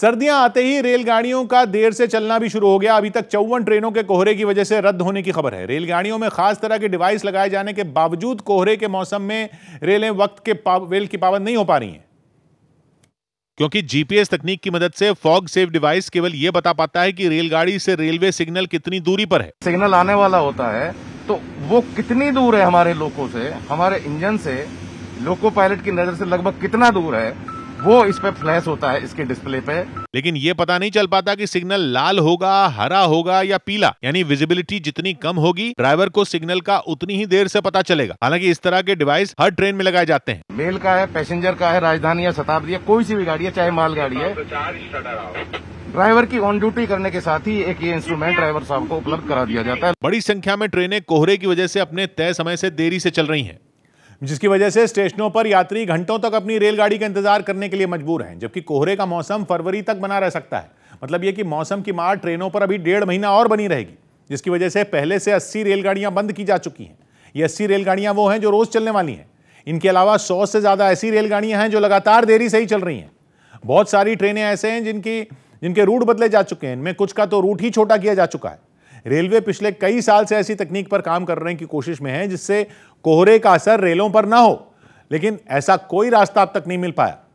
सर्दियां आते ही रेलगाड़ियों का देर से चलना भी शुरू हो गया अभी तक चौवन ट्रेनों के कोहरे की वजह से रद्द होने की खबर है रेलगाड़ियों में खास तरह के डिवाइस लगाए जाने के बावजूद कोहरे के मौसम में रेलें वक्त के रेल की पाबंद नहीं हो पा रही हैं क्योंकि जीपीएस तकनीक की मदद से फॉग सेफ डिवाइस केवल ये बता पाता है कि रेलगाड़ी से रेलवे सिग्नल कितनी दूरी पर है सिग्नल आने वाला होता है तो वो कितनी दूर है हमारे लोगों से हमारे इंजन से लोको पायलट की नजर से लगभग कितना दूर है वो इस पे फ्लैश होता है इसके डिस्प्ले पे लेकिन ये पता नहीं चल पाता कि सिग्नल लाल होगा हरा होगा या पीला यानी विजिबिलिटी जितनी कम होगी ड्राइवर को सिग्नल का उतनी ही देर से पता चलेगा हालांकि इस तरह के डिवाइस हर ट्रेन में लगाए जाते हैं मेल का है पैसेंजर का है राजधानी या शताब्दी या कोई सी भी गाड़ी है चाहे माल गाड़ी है ड्राइवर की ऑन ड्यूटी करने के साथ ही एक ये इंस्ट्रूमेंट ड्राइवर साहब को उपलब्ध करा दिया जाता है बड़ी संख्या में ट्रेनें कोहरे की वजह से अपने तय समय से देरी से चल रही हैं। जिसकी वजह से स्टेशनों पर यात्री घंटों तक अपनी रेलगाड़ी का इंतजार करने के लिए मजबूर हैं जबकि कोहरे का मौसम फरवरी तक बना रह सकता है मतलब ये कि मौसम की मार ट्रेनों पर अभी डेढ़ महीना और बनी रहेगी जिसकी वजह से पहले से अस्सी रेलगाड़ियां बंद की जा चुकी हैं ये अस्सी रेलगाड़ियां वो हैं जो रोज चलने वाली हैं इनके अलावा सौ से ज़्यादा ऐसी रेलगाड़ियां हैं जो लगातार देरी से ही चल रही हैं बहुत सारी ट्रेनें ऐसे हैं जिनकी जिनके रूट बदले जा चुके हैं इनमें कुछ का तो रूट ही छोटा किया जा चुका है रेलवे पिछले कई साल से ऐसी तकनीक पर काम करने की कोशिश में है जिससे कोहरे का असर रेलों पर ना हो लेकिन ऐसा कोई रास्ता अब तक नहीं मिल पाया